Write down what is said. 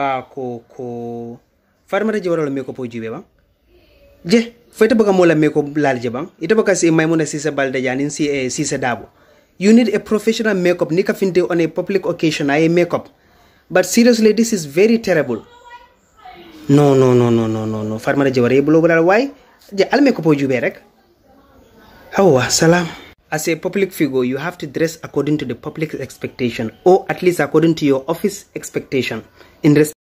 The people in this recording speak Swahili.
ba ko ko farmata je warala me ko po jibe je fayta baka mola me ko lal je ban ita baka si maimuna sisa balde janin si eh, sisa dabo you need a professional makeup nika finte on a public occasion ay makeup but seriously this is very terrible no no no no no no no farmata je wara e bulo why je al makeup po rek hawa salam as a public figure, you have to dress according to the public expectation or at least according to your office expectation in respect